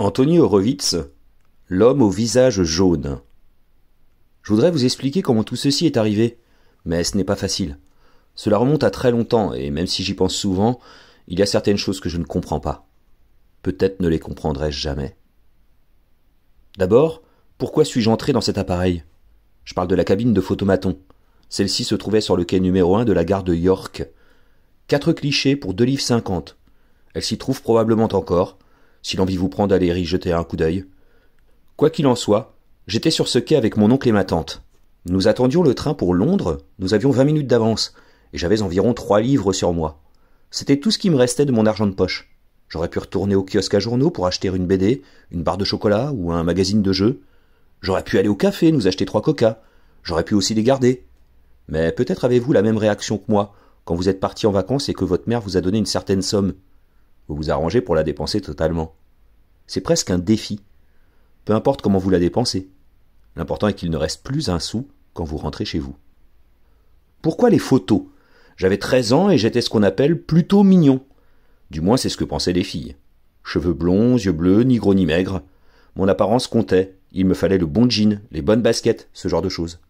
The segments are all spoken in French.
Anthony Horowitz, l'homme au visage jaune. Je voudrais vous expliquer comment tout ceci est arrivé, mais ce n'est pas facile. Cela remonte à très longtemps, et même si j'y pense souvent, il y a certaines choses que je ne comprends pas. Peut-être ne les comprendrai-je jamais. D'abord, pourquoi suis-je entré dans cet appareil Je parle de la cabine de photomaton. Celle-ci se trouvait sur le quai numéro 1 de la gare de York. Quatre clichés pour deux livres cinquante. Elle s'y trouve probablement encore, si l'envie vous prend d'aller y jeter un coup d'œil. Quoi qu'il en soit, j'étais sur ce quai avec mon oncle et ma tante. Nous attendions le train pour Londres, nous avions vingt minutes d'avance, et j'avais environ trois livres sur moi. C'était tout ce qui me restait de mon argent de poche. J'aurais pu retourner au kiosque à journaux pour acheter une BD, une barre de chocolat ou un magazine de jeux. J'aurais pu aller au café, nous acheter trois coca. J'aurais pu aussi les garder. Mais peut-être avez-vous la même réaction que moi quand vous êtes parti en vacances et que votre mère vous a donné une certaine somme vous vous arrangez pour la dépenser totalement. C'est presque un défi. Peu importe comment vous la dépensez. L'important est qu'il ne reste plus un sou quand vous rentrez chez vous. Pourquoi les photos J'avais 13 ans et j'étais ce qu'on appelle plutôt mignon. Du moins c'est ce que pensaient les filles. Cheveux blonds, yeux bleus, ni gros ni maigre. Mon apparence comptait, il me fallait le bon jean, les bonnes baskets, ce genre de choses.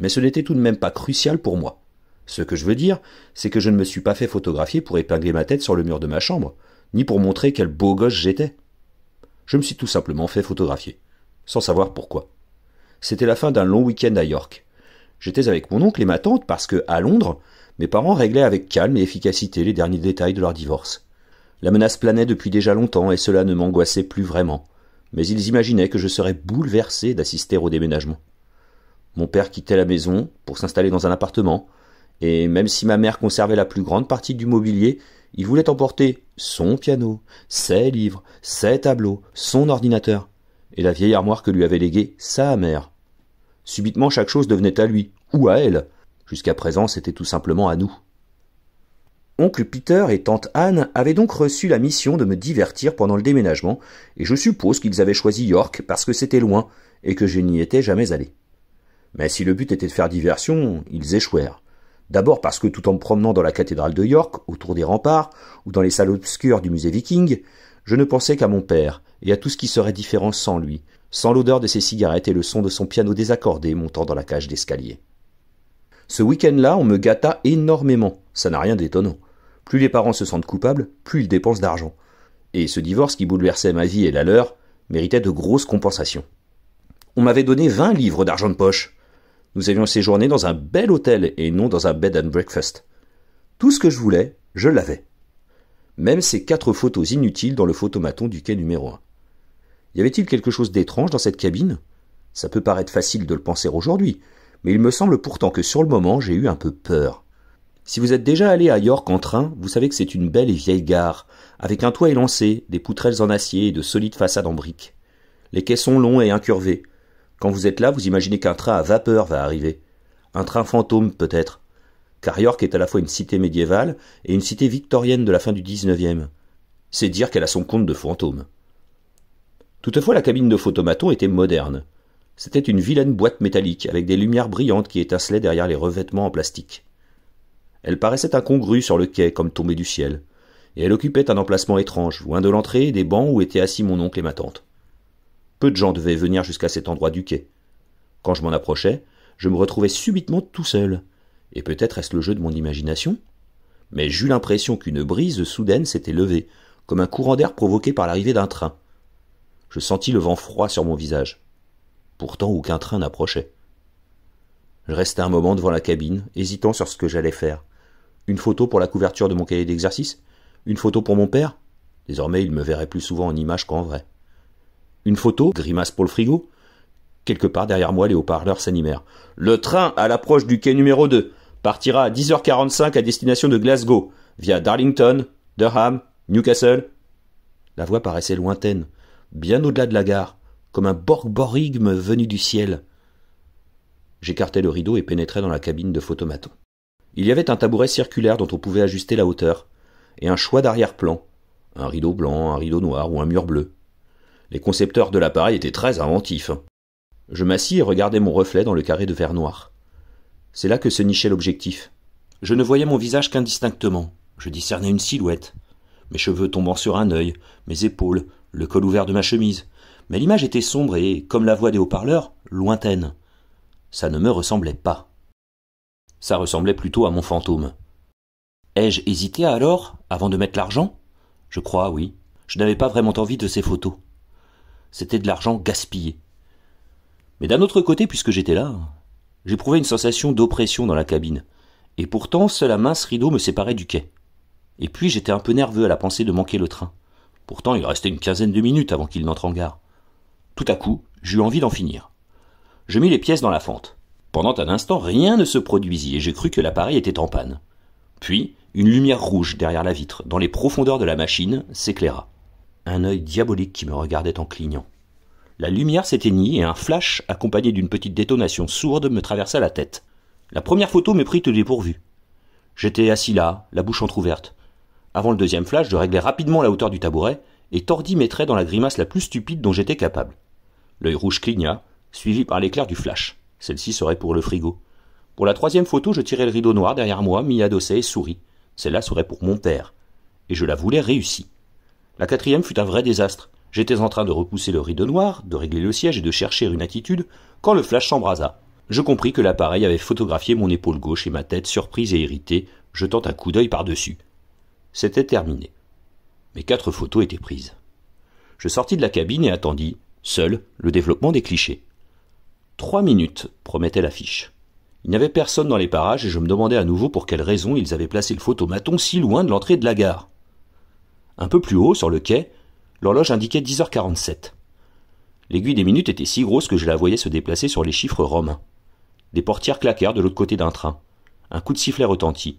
Mais ce n'était tout de même pas crucial pour moi. Ce que je veux dire, c'est que je ne me suis pas fait photographier pour épingler ma tête sur le mur de ma chambre, ni pour montrer quel beau gosse j'étais. Je me suis tout simplement fait photographier, sans savoir pourquoi. C'était la fin d'un long week-end à York. J'étais avec mon oncle et ma tante parce que, à Londres, mes parents réglaient avec calme et efficacité les derniers détails de leur divorce. La menace planait depuis déjà longtemps et cela ne m'angoissait plus vraiment, mais ils imaginaient que je serais bouleversé d'assister au déménagement. Mon père quittait la maison pour s'installer dans un appartement, et même si ma mère conservait la plus grande partie du mobilier, il voulait emporter son piano, ses livres, ses tableaux, son ordinateur, et la vieille armoire que lui avait léguée sa mère. Subitement chaque chose devenait à lui, ou à elle. Jusqu'à présent c'était tout simplement à nous. Oncle Peter et tante Anne avaient donc reçu la mission de me divertir pendant le déménagement, et je suppose qu'ils avaient choisi York parce que c'était loin, et que je n'y étais jamais allé. Mais si le but était de faire diversion, ils échouèrent. D'abord parce que tout en me promenant dans la cathédrale de York, autour des remparts, ou dans les salles obscures du musée viking, je ne pensais qu'à mon père, et à tout ce qui serait différent sans lui, sans l'odeur de ses cigarettes et le son de son piano désaccordé montant dans la cage d'escalier. Ce week-end-là, on me gâta énormément, ça n'a rien d'étonnant. Plus les parents se sentent coupables, plus ils dépensent d'argent. Et ce divorce qui bouleversait ma vie et la leur méritait de grosses compensations. On m'avait donné vingt livres d'argent de poche, nous avions séjourné dans un bel hôtel et non dans un bed and breakfast. Tout ce que je voulais, je l'avais. Même ces quatre photos inutiles dans le photomaton du quai numéro un. Y avait-il quelque chose d'étrange dans cette cabine Ça peut paraître facile de le penser aujourd'hui, mais il me semble pourtant que sur le moment j'ai eu un peu peur. Si vous êtes déjà allé à York en train, vous savez que c'est une belle et vieille gare, avec un toit élancé, des poutrelles en acier et de solides façades en briques. Les quais sont longs et incurvés, quand vous êtes là, vous imaginez qu'un train à vapeur va arriver. Un train fantôme, peut-être. Car York est à la fois une cité médiévale et une cité victorienne de la fin du XIXe. C'est dire qu'elle a son compte de fantôme. Toutefois, la cabine de photomaton était moderne. C'était une vilaine boîte métallique avec des lumières brillantes qui étincelaient derrière les revêtements en plastique. Elle paraissait incongrue sur le quai comme tombée du ciel, et elle occupait un emplacement étrange, loin de l'entrée des bancs où étaient assis mon oncle et ma tante. Peu de gens devaient venir jusqu'à cet endroit du quai. Quand je m'en approchais, je me retrouvais subitement tout seul. Et peut-être est-ce le jeu de mon imagination Mais j'eus l'impression qu'une brise soudaine s'était levée, comme un courant d'air provoqué par l'arrivée d'un train. Je sentis le vent froid sur mon visage. Pourtant, aucun train n'approchait. Je restai un moment devant la cabine, hésitant sur ce que j'allais faire. Une photo pour la couverture de mon cahier d'exercice Une photo pour mon père Désormais, il me verrait plus souvent en image qu'en vrai. Une photo, grimace pour le frigo. Quelque part derrière moi, les haut-parleurs s'animèrent. Le train à l'approche du quai numéro 2 partira à 10h45 à destination de Glasgow, via Darlington, Durham, Newcastle. La voix paraissait lointaine, bien au-delà de la gare, comme un borgborigme venu du ciel. J'écartai le rideau et pénétrai dans la cabine de photomaton. Il y avait un tabouret circulaire dont on pouvait ajuster la hauteur, et un choix d'arrière-plan, un rideau blanc, un rideau noir ou un mur bleu. Les concepteurs de l'appareil étaient très inventifs. Je m'assis et regardais mon reflet dans le carré de verre noir. C'est là que se nichait l'objectif. Je ne voyais mon visage qu'indistinctement. Je discernais une silhouette. Mes cheveux tombant sur un œil, mes épaules, le col ouvert de ma chemise. Mais l'image était sombre et, comme la voix des haut-parleurs, lointaine. Ça ne me ressemblait pas. Ça ressemblait plutôt à mon fantôme. Ai-je hésité alors, avant de mettre l'argent Je crois, oui. Je n'avais pas vraiment envie de ces photos. C'était de l'argent gaspillé. Mais d'un autre côté, puisque j'étais là, j'éprouvais une sensation d'oppression dans la cabine, et pourtant seul un mince rideau me séparait du quai. Et puis j'étais un peu nerveux à la pensée de manquer le train. Pourtant il restait une quinzaine de minutes avant qu'il n'entre en gare. Tout à coup, j'eus envie d'en finir. Je mis les pièces dans la fente. Pendant un instant, rien ne se produisit et j'ai cru que l'appareil était en panne. Puis, une lumière rouge derrière la vitre, dans les profondeurs de la machine, s'éclaira un œil diabolique qui me regardait en clignant. La lumière s'éteignit et un flash, accompagné d'une petite détonation sourde, me traversa la tête. La première photo me prit au dépourvu. J'étais assis là, la bouche entr'ouverte. Avant le deuxième flash, je réglai rapidement la hauteur du tabouret et tordis mes traits dans la grimace la plus stupide dont j'étais capable. L'œil rouge cligna, suivi par l'éclair du flash. Celle-ci serait pour le frigo. Pour la troisième photo, je tirai le rideau noir derrière moi, m'y adossai et souris. Celle-là serait pour mon père. Et je la voulais réussie. La quatrième fut un vrai désastre. J'étais en train de repousser le rideau noir, de régler le siège et de chercher une attitude quand le flash s'embrasa. Je compris que l'appareil avait photographié mon épaule gauche et ma tête, surprise et irritée, jetant un coup d'œil par-dessus. C'était terminé. Mes quatre photos étaient prises. Je sortis de la cabine et attendis, seul, le développement des clichés. Trois minutes, promettait l'affiche. Il n'y avait personne dans les parages et je me demandais à nouveau pour quelle raison ils avaient placé le photomaton si loin de l'entrée de la gare. Un peu plus haut, sur le quai, l'horloge indiquait 10h47. L'aiguille des minutes était si grosse que je la voyais se déplacer sur les chiffres romains. Des portières claquèrent de l'autre côté d'un train. Un coup de sifflet retentit.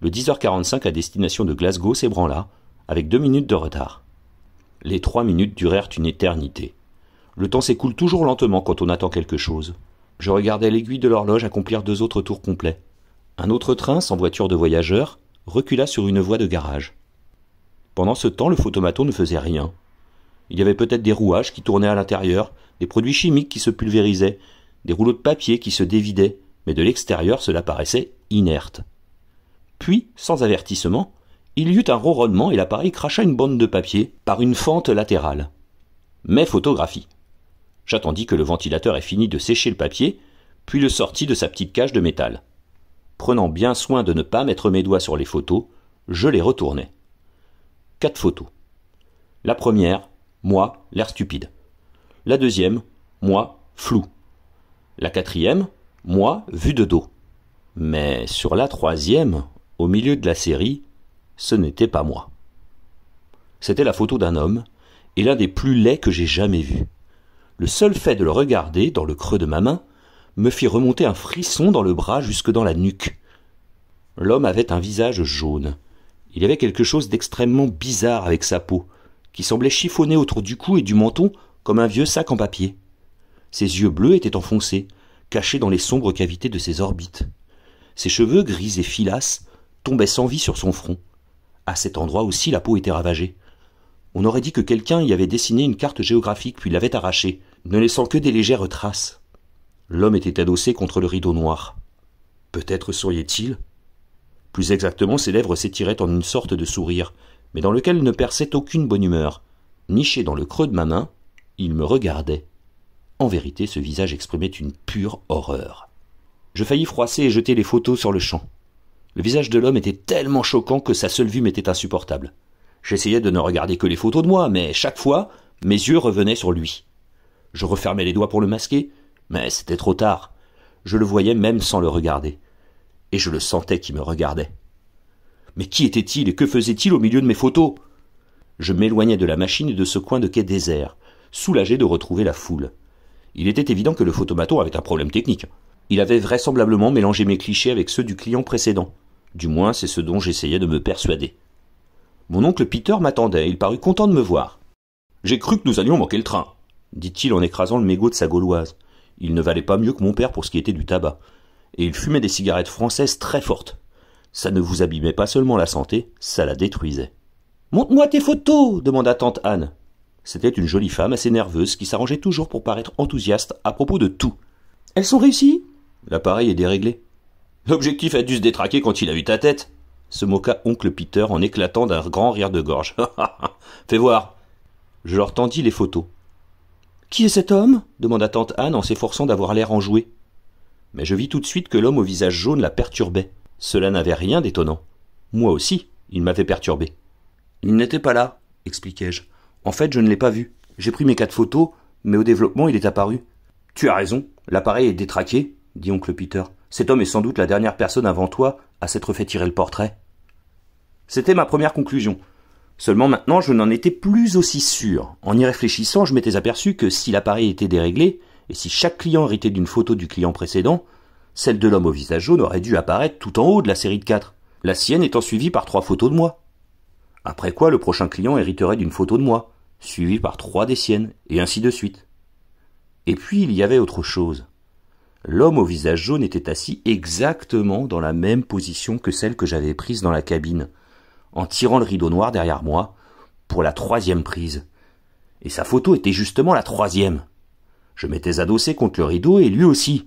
Le 10h45 à destination de Glasgow s'ébranla, avec deux minutes de retard. Les trois minutes durèrent une éternité. Le temps s'écoule toujours lentement quand on attend quelque chose. Je regardais l'aiguille de l'horloge accomplir deux autres tours complets. Un autre train, sans voiture de voyageurs, recula sur une voie de garage. Pendant ce temps, le photomaton ne faisait rien. Il y avait peut-être des rouages qui tournaient à l'intérieur, des produits chimiques qui se pulvérisaient, des rouleaux de papier qui se dévidaient, mais de l'extérieur cela paraissait inerte. Puis, sans avertissement, il y eut un ronronnement et l'appareil cracha une bande de papier par une fente latérale. Mais photographies. J'attendis que le ventilateur ait fini de sécher le papier, puis le sortis de sa petite cage de métal. Prenant bien soin de ne pas mettre mes doigts sur les photos, je les retournai. Quatre photos. La première, moi, l'air stupide. La deuxième, moi, flou. La quatrième, moi, vue de dos. Mais sur la troisième, au milieu de la série, ce n'était pas moi. C'était la photo d'un homme, et l'un des plus laids que j'ai jamais vu. Le seul fait de le regarder dans le creux de ma main me fit remonter un frisson dans le bras jusque dans la nuque. L'homme avait un visage jaune, il y avait quelque chose d'extrêmement bizarre avec sa peau, qui semblait chiffonner autour du cou et du menton comme un vieux sac en papier. Ses yeux bleus étaient enfoncés, cachés dans les sombres cavités de ses orbites. Ses cheveux gris et filasses tombaient sans vie sur son front. À cet endroit aussi, la peau était ravagée. On aurait dit que quelqu'un y avait dessiné une carte géographique puis l'avait arrachée, ne laissant que des légères traces. L'homme était adossé contre le rideau noir. Peut-être souriait-il, plus exactement, ses lèvres s'étiraient en une sorte de sourire, mais dans lequel ne perçait aucune bonne humeur. Niché dans le creux de ma main, il me regardait. En vérité, ce visage exprimait une pure horreur. Je faillis froisser et jeter les photos sur le champ. Le visage de l'homme était tellement choquant que sa seule vue m'était insupportable. J'essayais de ne regarder que les photos de moi, mais chaque fois, mes yeux revenaient sur lui. Je refermais les doigts pour le masquer, mais c'était trop tard. Je le voyais même sans le regarder et je le sentais qui me regardait. Mais qui était-il et que faisait-il au milieu de mes photos Je m'éloignais de la machine et de ce coin de quai désert, soulagé de retrouver la foule. Il était évident que le photomaton avait un problème technique. Il avait vraisemblablement mélangé mes clichés avec ceux du client précédent. Du moins, c'est ce dont j'essayais de me persuader. Mon oncle Peter m'attendait, il parut content de me voir. J'ai cru que nous allions manquer le train, dit-il en écrasant le mégot de sa gauloise. Il ne valait pas mieux que mon père pour ce qui était du tabac et il fumait des cigarettes françaises très fortes. Ça ne vous abîmait pas seulement la santé, ça la détruisait. Montre-moi tes photos demanda tante Anne. C'était une jolie femme assez nerveuse qui s'arrangeait toujours pour paraître enthousiaste à propos de tout. Elles sont réussies L'appareil est déréglé. L'objectif a dû se détraquer quand il a eu ta tête se moqua oncle Peter en éclatant d'un grand rire de gorge. Fais voir Je leur tendis les photos. Qui est cet homme demanda tante Anne en s'efforçant d'avoir l'air enjoué mais je vis tout de suite que l'homme au visage jaune la perturbait. Cela n'avait rien d'étonnant. Moi aussi, il m'avait perturbé. Il n'était pas là, expliquai-je. En fait, je ne l'ai pas vu. J'ai pris mes quatre photos, mais au développement, il est apparu. Tu as raison, l'appareil est détraqué, dit oncle Peter. Cet homme est sans doute la dernière personne avant toi à s'être fait tirer le portrait. C'était ma première conclusion. Seulement maintenant, je n'en étais plus aussi sûr. En y réfléchissant, je m'étais aperçu que si l'appareil était déréglé, et si chaque client héritait d'une photo du client précédent, celle de l'homme au visage jaune aurait dû apparaître tout en haut de la série de quatre, la sienne étant suivie par trois photos de moi. Après quoi le prochain client hériterait d'une photo de moi, suivie par trois des siennes, et ainsi de suite. Et puis il y avait autre chose. L'homme au visage jaune était assis exactement dans la même position que celle que j'avais prise dans la cabine, en tirant le rideau noir derrière moi, pour la troisième prise. Et sa photo était justement la troisième. Je m'étais adossé contre le rideau et lui aussi.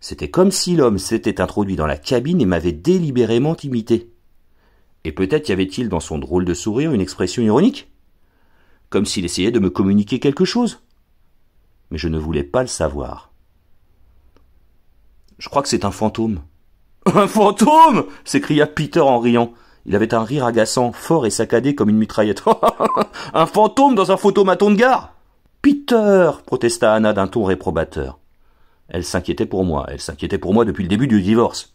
C'était comme si l'homme s'était introduit dans la cabine et m'avait délibérément imité. Et peut-être y avait-il dans son drôle de sourire une expression ironique Comme s'il essayait de me communiquer quelque chose Mais je ne voulais pas le savoir. Je crois que c'est un fantôme. Un fantôme s'écria Peter en riant. Il avait un rire agaçant, fort et saccadé comme une mitraillette. un fantôme dans un photomaton de gare Peter protesta Anna d'un ton réprobateur. Elle s'inquiétait pour moi, elle s'inquiétait pour moi depuis le début du divorce.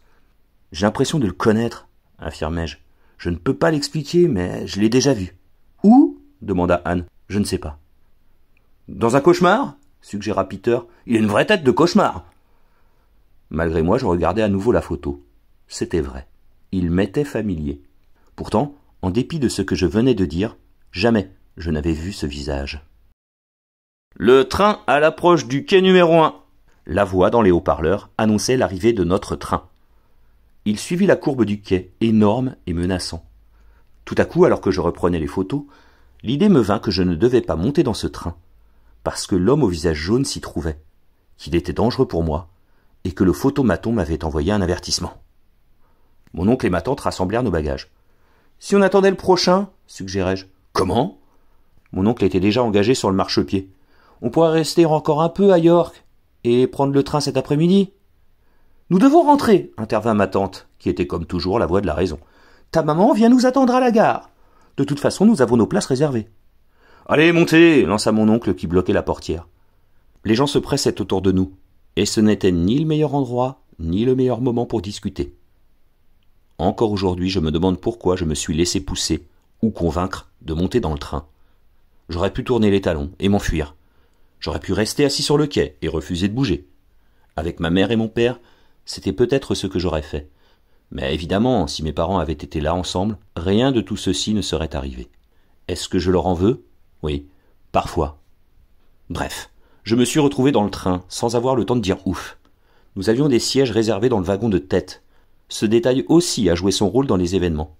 J'ai l'impression de le connaître, affirmai-je. Je ne peux pas l'expliquer, mais je l'ai déjà vu. Où demanda Anne. Je ne sais pas. Dans un cauchemar suggéra Peter. Il a une vraie tête de cauchemar. Malgré moi, je regardais à nouveau la photo. C'était vrai. Il m'était familier. Pourtant, en dépit de ce que je venais de dire, jamais je n'avais vu ce visage. Le train à l'approche du quai numéro 1. La voix dans les haut-parleurs annonçait l'arrivée de notre train. Il suivit la courbe du quai, énorme et menaçant. Tout à coup, alors que je reprenais les photos, l'idée me vint que je ne devais pas monter dans ce train, parce que l'homme au visage jaune s'y trouvait, qu'il était dangereux pour moi, et que le photomaton m'avait envoyé un avertissement. Mon oncle et ma tante rassemblèrent nos bagages. Si on attendait le prochain, suggérais-je. je Comment Mon oncle était déjà engagé sur le marchepied. On pourrait rester encore un peu à York et prendre le train cet après-midi. Nous devons rentrer, intervint ma tante, qui était comme toujours la voix de la raison. Ta maman vient nous attendre à la gare. De toute façon, nous avons nos places réservées. Allez, montez lança mon oncle qui bloquait la portière. Les gens se pressaient autour de nous, et ce n'était ni le meilleur endroit, ni le meilleur moment pour discuter. Encore aujourd'hui, je me demande pourquoi je me suis laissé pousser, ou convaincre, de monter dans le train. J'aurais pu tourner les talons et m'enfuir. J'aurais pu rester assis sur le quai et refuser de bouger. Avec ma mère et mon père, c'était peut-être ce que j'aurais fait. Mais évidemment, si mes parents avaient été là ensemble, rien de tout ceci ne serait arrivé. Est-ce que je leur en veux Oui, parfois. Bref, je me suis retrouvé dans le train, sans avoir le temps de dire ouf. Nous avions des sièges réservés dans le wagon de tête. Ce détail aussi a joué son rôle dans les événements.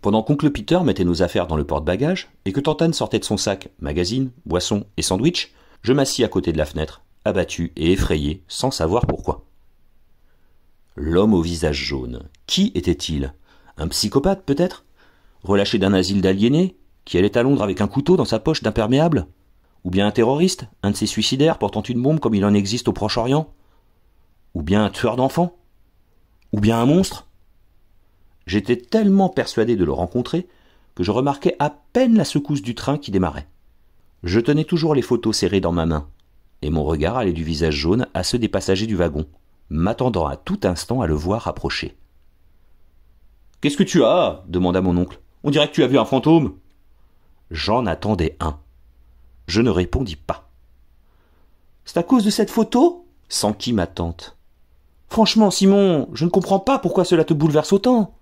Pendant qu'oncle Peter mettait nos affaires dans le porte-bagages et que Tantane sortait de son sac magazine, boisson et sandwich, je m'assis à côté de la fenêtre, abattu et effrayé, sans savoir pourquoi. L'homme au visage jaune, qui était-il Un psychopathe peut-être Relâché d'un asile d'aliénés Qui allait à Londres avec un couteau dans sa poche d'imperméable Ou bien un terroriste Un de ces suicidaires portant une bombe comme il en existe au Proche-Orient Ou bien un tueur d'enfants Ou bien un monstre J'étais tellement persuadé de le rencontrer que je remarquais à peine la secousse du train qui démarrait. Je tenais toujours les photos serrées dans ma main, et mon regard allait du visage jaune à ceux des passagers du wagon, m'attendant à tout instant à le voir approcher. Qu'est-ce que tu as demanda mon oncle. On dirait que tu as vu un fantôme. J'en attendais un. Je ne répondis pas. C'est à cause de cette photo s'enquit ma tante. Franchement, Simon, je ne comprends pas pourquoi cela te bouleverse autant.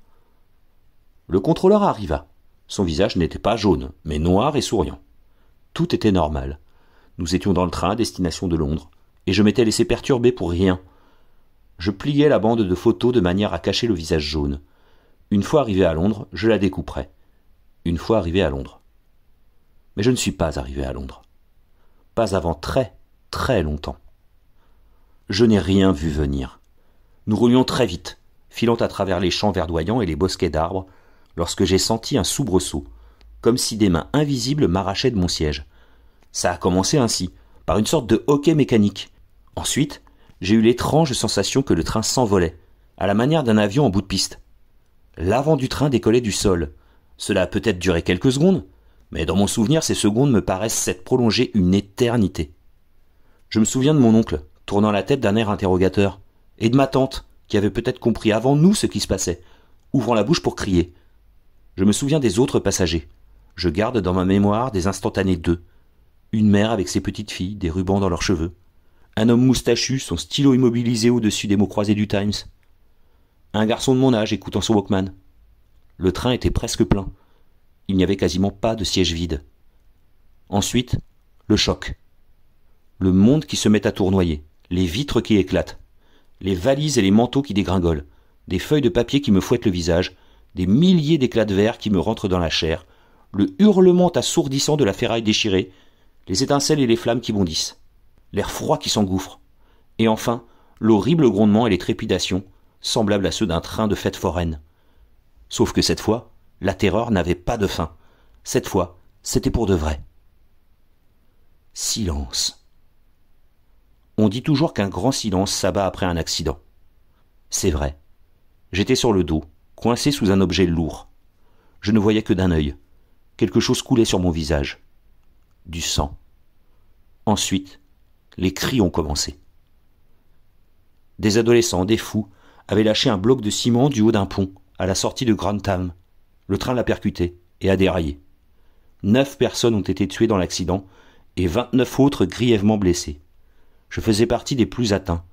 Le contrôleur arriva. Son visage n'était pas jaune, mais noir et souriant. Tout était normal. Nous étions dans le train à destination de Londres, et je m'étais laissé perturber pour rien. Je pliais la bande de photos de manière à cacher le visage jaune. Une fois arrivé à Londres, je la découperai. Une fois arrivé à Londres. Mais je ne suis pas arrivé à Londres. Pas avant très, très longtemps. Je n'ai rien vu venir. Nous roulions très vite, filant à travers les champs verdoyants et les bosquets d'arbres, lorsque j'ai senti un soubresaut, comme si des mains invisibles m'arrachaient de mon siège. Ça a commencé ainsi, par une sorte de hoquet mécanique. Ensuite, j'ai eu l'étrange sensation que le train s'envolait, à la manière d'un avion en bout de piste. L'avant du train décollait du sol. Cela a peut-être duré quelques secondes, mais dans mon souvenir, ces secondes me paraissent s'être prolongées une éternité. Je me souviens de mon oncle, tournant la tête d'un air interrogateur, et de ma tante, qui avait peut-être compris avant nous ce qui se passait, ouvrant la bouche pour crier. Je me souviens des autres passagers, je garde dans ma mémoire des instantanés d'eux. Une mère avec ses petites filles, des rubans dans leurs cheveux. Un homme moustachu, son stylo immobilisé au-dessus des mots croisés du Times. Un garçon de mon âge écoutant son Walkman. Le train était presque plein. Il n'y avait quasiment pas de siège vide. Ensuite, le choc. Le monde qui se met à tournoyer, les vitres qui éclatent, les valises et les manteaux qui dégringolent, des feuilles de papier qui me fouettent le visage, des milliers d'éclats de verre qui me rentrent dans la chair, le hurlement assourdissant de la ferraille déchirée, les étincelles et les flammes qui bondissent, l'air froid qui s'engouffre, et enfin l'horrible grondement et les trépidations, semblables à ceux d'un train de fête foraine. Sauf que cette fois, la terreur n'avait pas de fin. Cette fois, c'était pour de vrai. Silence. On dit toujours qu'un grand silence s'abat après un accident. C'est vrai. J'étais sur le dos, coincé sous un objet lourd. Je ne voyais que d'un œil quelque chose coulait sur mon visage. Du sang. Ensuite, les cris ont commencé. Des adolescents, des fous, avaient lâché un bloc de ciment du haut d'un pont, à la sortie de Grantham. Le train l'a percuté et a déraillé. Neuf personnes ont été tuées dans l'accident et vingt-neuf autres grièvement blessées. Je faisais partie des plus atteints.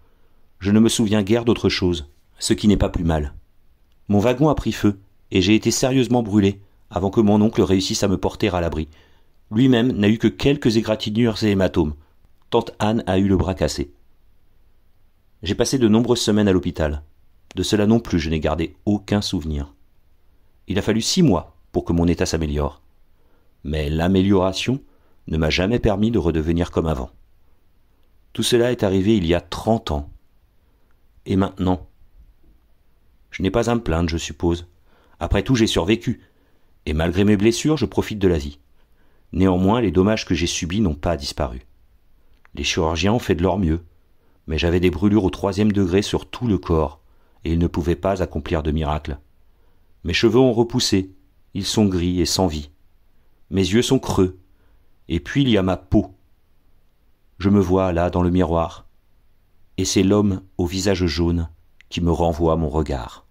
Je ne me souviens guère d'autre chose, ce qui n'est pas plus mal. Mon wagon a pris feu et j'ai été sérieusement brûlé, avant que mon oncle réussisse à me porter à l'abri. Lui-même n'a eu que quelques égratignures et hématomes. Tante Anne a eu le bras cassé. J'ai passé de nombreuses semaines à l'hôpital. De cela non plus, je n'ai gardé aucun souvenir. Il a fallu six mois pour que mon état s'améliore. Mais l'amélioration ne m'a jamais permis de redevenir comme avant. Tout cela est arrivé il y a trente ans. Et maintenant Je n'ai pas à me plaindre, je suppose. Après tout, j'ai survécu, et malgré mes blessures, je profite de la vie. Néanmoins, les dommages que j'ai subis n'ont pas disparu. Les chirurgiens ont fait de leur mieux, mais j'avais des brûlures au troisième degré sur tout le corps, et ils ne pouvaient pas accomplir de miracle. Mes cheveux ont repoussé, ils sont gris et sans vie. Mes yeux sont creux, et puis il y a ma peau. Je me vois là dans le miroir, et c'est l'homme au visage jaune qui me renvoie mon regard.